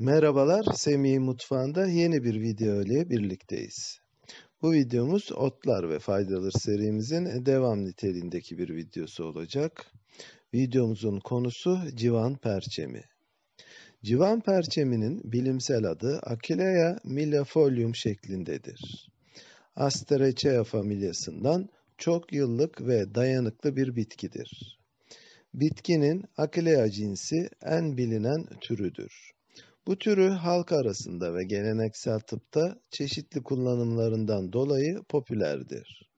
Merhabalar, Semih Mutfağı'nda yeni bir video ile birlikteyiz. Bu videomuz otlar ve faydalar serimizin devam niteliğindeki bir videosu olacak. Videomuzun konusu civan perçemi. Civan perçeminin bilimsel adı Achillea millifolium şeklindedir. Asteraceae familyasından çok yıllık ve dayanıklı bir bitkidir. Bitkinin Achillea cinsi en bilinen türüdür. Bu türü halk arasında ve geleneksel tıpta çeşitli kullanımlarından dolayı popülerdir.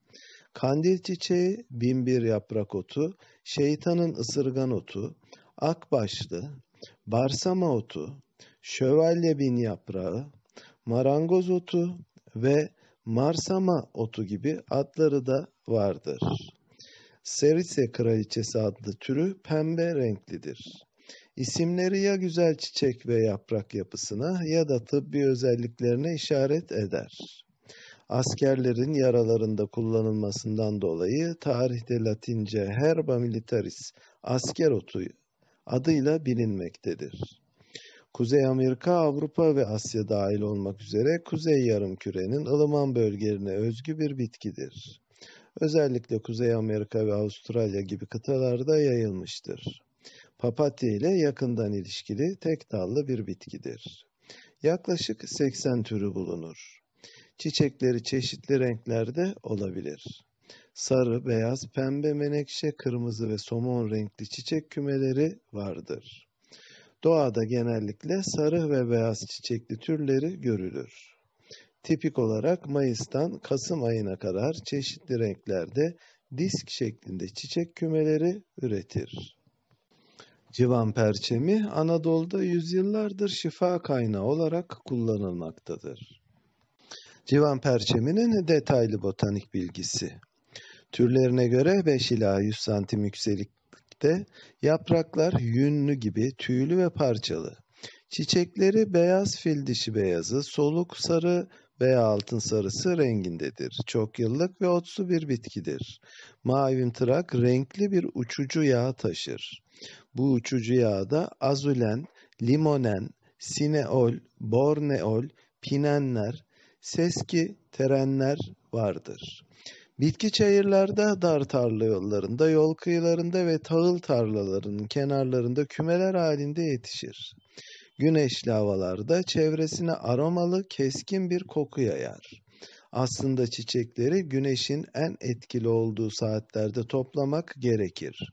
Kandil çiçeği, binbir yaprak otu, şeytanın ısırgan otu, akbaşlı, barsama otu, şövalye bin yaprağı, marangoz otu ve marsama otu gibi adları da vardır. Serise kraliçesi adlı türü pembe renklidir. İsimleri ya güzel çiçek ve yaprak yapısına ya da tıbbi özelliklerine işaret eder. Askerlerin yaralarında kullanılmasından dolayı tarihte Latince herba militaris, asker otu adıyla bilinmektedir. Kuzey Amerika, Avrupa ve Asya dahil olmak üzere Kuzey Yarımküre'nin ılıman bölgelerine özgü bir bitkidir. Özellikle Kuzey Amerika ve Avustralya gibi kıtalarda yayılmıştır. Papatya ile yakından ilişkili tek dallı bir bitkidir. Yaklaşık 80 türü bulunur. Çiçekleri çeşitli renklerde olabilir. Sarı, beyaz, pembe, menekşe, kırmızı ve somon renkli çiçek kümeleri vardır. Doğada genellikle sarı ve beyaz çiçekli türleri görülür. Tipik olarak Mayıs'tan Kasım ayına kadar çeşitli renklerde disk şeklinde çiçek kümeleri üretir. Civan perçemi Anadolu'da yüzyıllardır şifa kaynağı olarak kullanılmaktadır. Civan perçeminin detaylı botanik bilgisi. Türlerine göre 5 ila 100 santim yükseklikte yapraklar yünlü gibi tüylü ve parçalı. Çiçekleri beyaz fil dişi beyazı, soluk sarı veya altın sarısı rengindedir. Çok yıllık ve otsu bir bitkidir. Mavimtırak renkli bir uçucu yağ taşır. Bu uçucu yağda azulen, limonen, sineol, borneol, pinenler, seski, terenler vardır. Bitki çayırlarda, dar tarla yollarında, yol kıyılarında ve tahıl tarlalarının kenarlarında kümeler halinde yetişir. Güneşli havalarda çevresine aromalı, keskin bir koku yayar. Aslında çiçekleri güneşin en etkili olduğu saatlerde toplamak gerekir.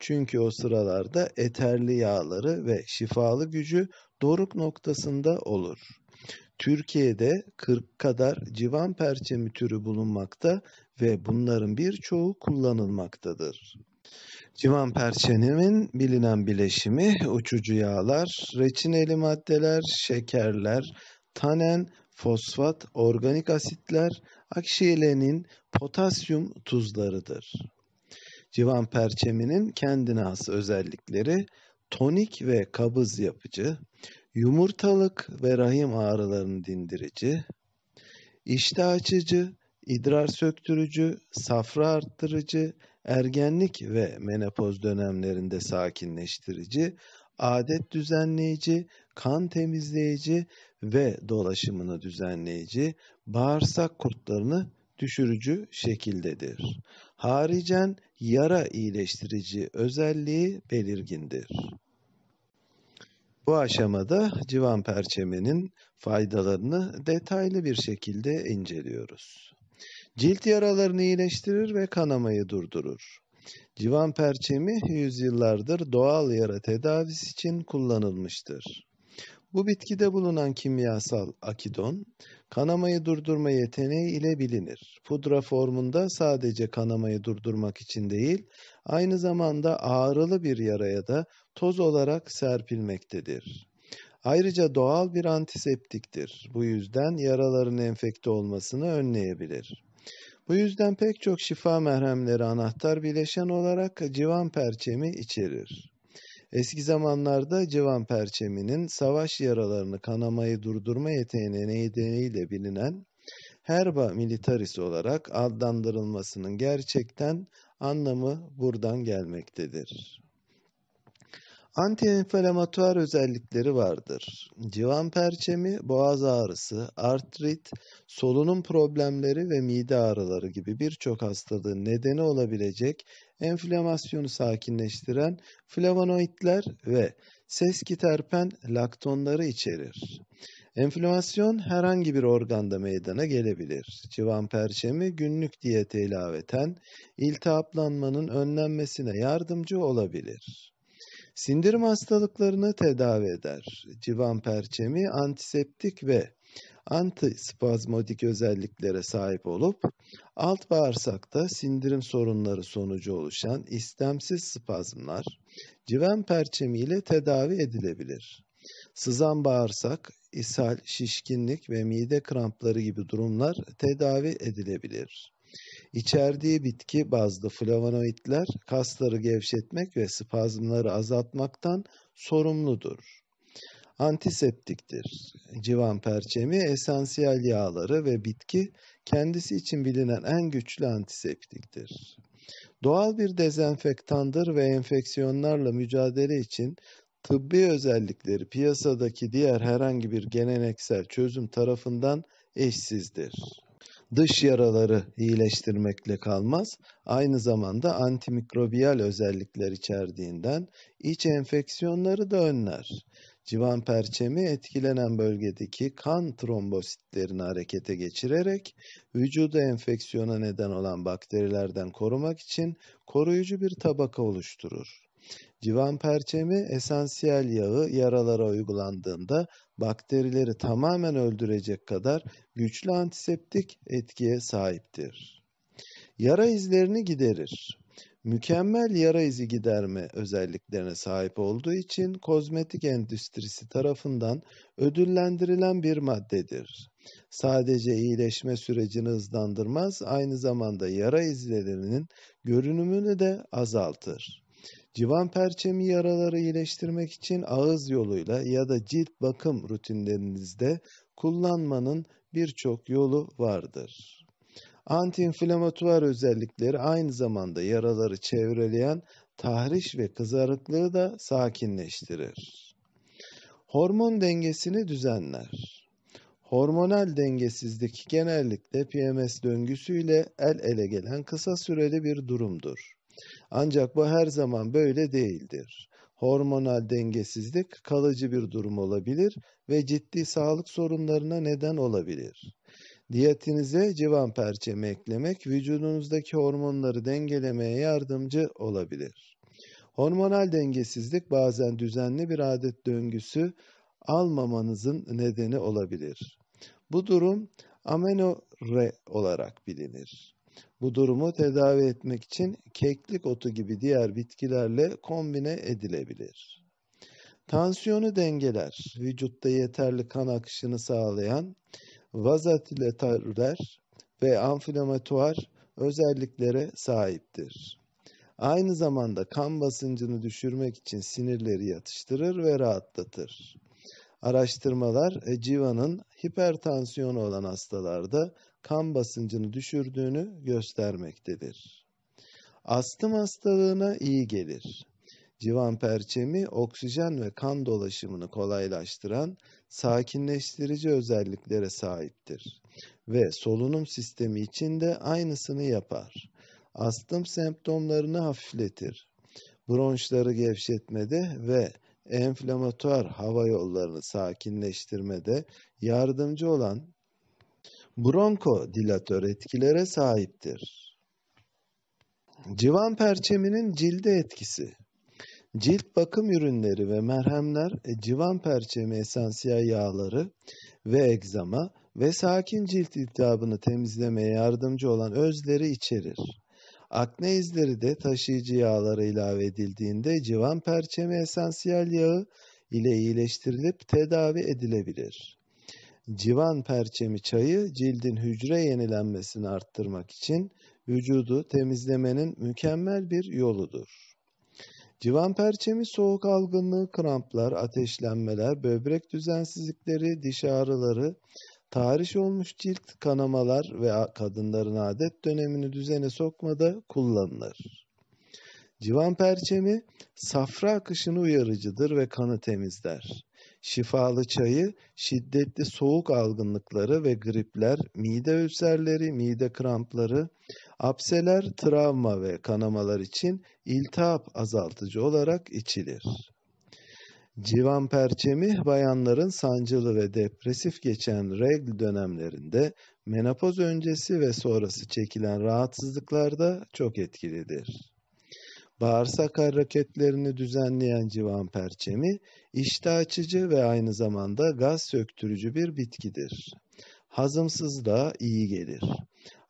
Çünkü o sıralarda eterli yağları ve şifalı gücü doruk noktasında olur. Türkiye'de 40 kadar civan perçemi türü bulunmakta ve bunların birçoğu kullanılmaktadır. Civan perçeninin bilinen bileşimi uçucu yağlar, reçineli maddeler, şekerler, tanen, fosfat, organik asitler, akşilenin potasyum tuzlarıdır. Civan perçeminin kendine has özellikleri tonik ve kabız yapıcı, yumurtalık ve rahim ağrılarını dindirici, iştah açıcı, idrar söktürücü, safra arttırıcı, ergenlik ve menopoz dönemlerinde sakinleştirici, adet düzenleyici, kan temizleyici ve dolaşımını düzenleyici, bağırsak kurtlarını düşürücü şekildedir haricen yara iyileştirici özelliği belirgindir. Bu aşamada civan perçemenin faydalarını detaylı bir şekilde inceliyoruz. Cilt yaralarını iyileştirir ve kanamayı durdurur. Civan perçemi yüzyıllardır doğal yara tedavisi için kullanılmıştır. Bu bitkide bulunan kimyasal akidon, kanamayı durdurma yeteneği ile bilinir. Pudra formunda sadece kanamayı durdurmak için değil, aynı zamanda ağrılı bir yaraya da toz olarak serpilmektedir. Ayrıca doğal bir antiseptiktir. Bu yüzden yaraların enfekte olmasını önleyebilir. Bu yüzden pek çok şifa merhemleri anahtar bileşen olarak civan perçemi içerir. Eski zamanlarda civan perçeminin savaş yaralarını kanamayı durdurma yeteneği nedeniyle bilinen herba militaris olarak adlandırılmasının gerçekten anlamı buradan gelmektedir. Antiinflamatuar özellikleri vardır. Civan perçemi, boğaz ağrısı, artrit, solunum problemleri ve mide ağrıları gibi birçok hastalığın nedeni olabilecek enflamasyonu sakinleştiren flavonoidler ve seskiterpen laktonları içerir. Enflamasyon herhangi bir organda meydana gelebilir. Civan perçemi günlük diyete ilaveten iltihaplanmanın önlenmesine yardımcı olabilir. Sindirim hastalıklarını tedavi eder. Civan perçemi antiseptik ve antispazmodik özelliklere sahip olup alt bağırsakta sindirim sorunları sonucu oluşan istemsiz spazmlar civan perçemi ile tedavi edilebilir. Sızan bağırsak, ishal, şişkinlik ve mide krampları gibi durumlar tedavi edilebilir. İçerdiği bitki bazlı flavonoidler kasları gevşetmek ve spazmları azaltmaktan sorumludur. Antiseptiktir. Civan perçemi esansiyel yağları ve bitki kendisi için bilinen en güçlü antiseptiktir. Doğal bir dezenfektandır ve enfeksiyonlarla mücadele için tıbbi özellikleri piyasadaki diğer herhangi bir geleneksel çözüm tarafından eşsizdir dış yaraları iyileştirmekle kalmaz, aynı zamanda antimikrobiyal özellikler içerdiğinden iç enfeksiyonları da önler. Civan perçemi etkilenen bölgedeki kan trombositlerini harekete geçirerek vücuda enfeksiyona neden olan bakterilerden korumak için koruyucu bir tabaka oluşturur. Civan perçemi esansiyel yağı yaralara uygulandığında bakterileri tamamen öldürecek kadar güçlü antiseptik etkiye sahiptir. Yara izlerini giderir. Mükemmel yara izi giderme özelliklerine sahip olduğu için kozmetik endüstrisi tarafından ödüllendirilen bir maddedir. Sadece iyileşme sürecini hızlandırmaz, aynı zamanda yara izlerinin görünümünü de azaltır. Civan perçemi yaraları iyileştirmek için ağız yoluyla ya da cilt bakım rutinlerinizde kullanmanın birçok yolu vardır. Antiinflamatuar özellikleri aynı zamanda yaraları çevreleyen tahriş ve kızarıklığı da sakinleştirir. Hormon dengesini düzenler. Hormonal dengesizlik genellikle PMS döngüsüyle el ele gelen kısa süreli bir durumdur. Ancak bu her zaman böyle değildir. Hormonal dengesizlik kalıcı bir durum olabilir ve ciddi sağlık sorunlarına neden olabilir. Diyetinize civan perçemi eklemek vücudunuzdaki hormonları dengelemeye yardımcı olabilir. Hormonal dengesizlik bazen düzenli bir adet döngüsü almamanızın nedeni olabilir. Bu durum amenore olarak bilinir. Bu durumu tedavi etmek için keklik otu gibi diğer bitkilerle kombine edilebilir. Tansiyonu dengeler, vücutta yeterli kan akışını sağlayan vazatilatörler ve amflamatuar özelliklere sahiptir. Aynı zamanda kan basıncını düşürmek için sinirleri yatıştırır ve rahatlatır. Araştırmalar e, civanın hipertansiyonu olan hastalarda kan basıncını düşürdüğünü göstermektedir. Astım hastalığına iyi gelir. Civan perçemi oksijen ve kan dolaşımını kolaylaştıran sakinleştirici özelliklere sahiptir ve solunum sistemi için de aynısını yapar. Astım semptomlarını hafifletir. Bronşları gevşetmede ve enflamatuar hava yollarını sakinleştirmede yardımcı olan bronkodilatör etkilere sahiptir. Civan perçeminin cilde etkisi. Cilt bakım ürünleri ve merhemler e, civan perçemi esansiyel yağları ve egzama ve sakin cilt iltihabını temizlemeye yardımcı olan özleri içerir. Akne izleri de taşıyıcı yağlara ilave edildiğinde civan perçemi esansiyel yağı ile iyileştirilip tedavi edilebilir civan perçemi çayı cildin hücre yenilenmesini arttırmak için vücudu temizlemenin mükemmel bir yoludur. Civan perçemi soğuk algınlığı, kramplar, ateşlenmeler, böbrek düzensizlikleri, diş ağrıları, tarih olmuş cilt kanamalar ve kadınların adet dönemini düzene sokmada kullanılır. Civan perçemi safra akışını uyarıcıdır ve kanı temizler şifalı çayı şiddetli soğuk algınlıkları ve gripler, mide ülserleri, mide krampları, apseler, travma ve kanamalar için iltihap azaltıcı olarak içilir. Civan perçemi bayanların sancılı ve depresif geçen regl dönemlerinde menopoz öncesi ve sonrası çekilen rahatsızlıklarda çok etkilidir. Bağırsak hareketlerini düzenleyen civan perçemi, iştah açıcı ve aynı zamanda gaz söktürücü bir bitkidir. Hazımsızlığa iyi gelir.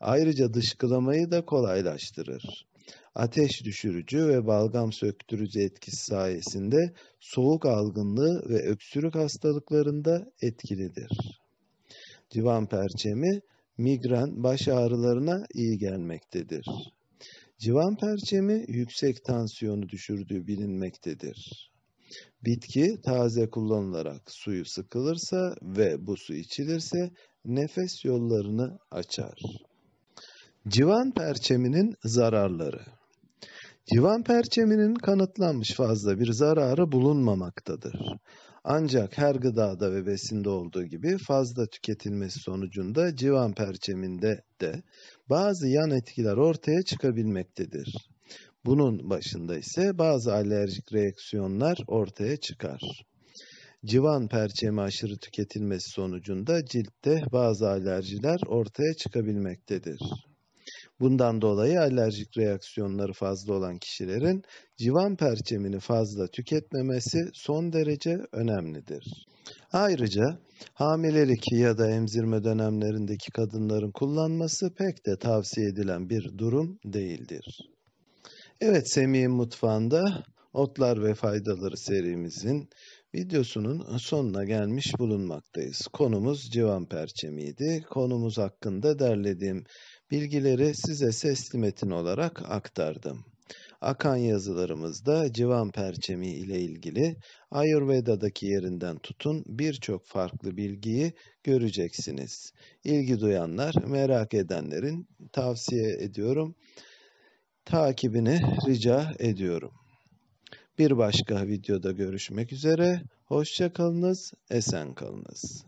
Ayrıca dışkılamayı da kolaylaştırır. Ateş düşürücü ve balgam söktürücü etkisi sayesinde soğuk algınlığı ve öksürük hastalıklarında etkilidir. Civan perçemi migren baş ağrılarına iyi gelmektedir. Civan perçemi yüksek tansiyonu düşürdüğü bilinmektedir. Bitki taze kullanılarak suyu sıkılırsa ve bu su içilirse nefes yollarını açar. Civan perçeminin zararları Civan perçeminin kanıtlanmış fazla bir zararı bulunmamaktadır. Ancak her gıdada ve besinde olduğu gibi fazla tüketilmesi sonucunda civan perçeminde de bazı yan etkiler ortaya çıkabilmektedir. Bunun başında ise bazı alerjik reaksiyonlar ortaya çıkar. Civan perçemi aşırı tüketilmesi sonucunda ciltte bazı alerjiler ortaya çıkabilmektedir. Bundan dolayı alerjik reaksiyonları fazla olan kişilerin civan perçemini fazla tüketmemesi son derece önemlidir. Ayrıca hamilelik ya da emzirme dönemlerindeki kadınların kullanması pek de tavsiye edilen bir durum değildir. Evet Semih'in mutfağında otlar ve faydaları serimizin videosunun sonuna gelmiş bulunmaktayız. Konumuz civan perçemiydi. Konumuz hakkında derlediğim Bilgileri size sesli metin olarak aktardım. Akan yazılarımızda civan perçemi ile ilgili Ayurveda'daki yerinden tutun birçok farklı bilgiyi göreceksiniz. İlgi duyanlar, merak edenlerin tavsiye ediyorum. Takibini rica ediyorum. Bir başka videoda görüşmek üzere. hoşçakalınız, esen kalınız.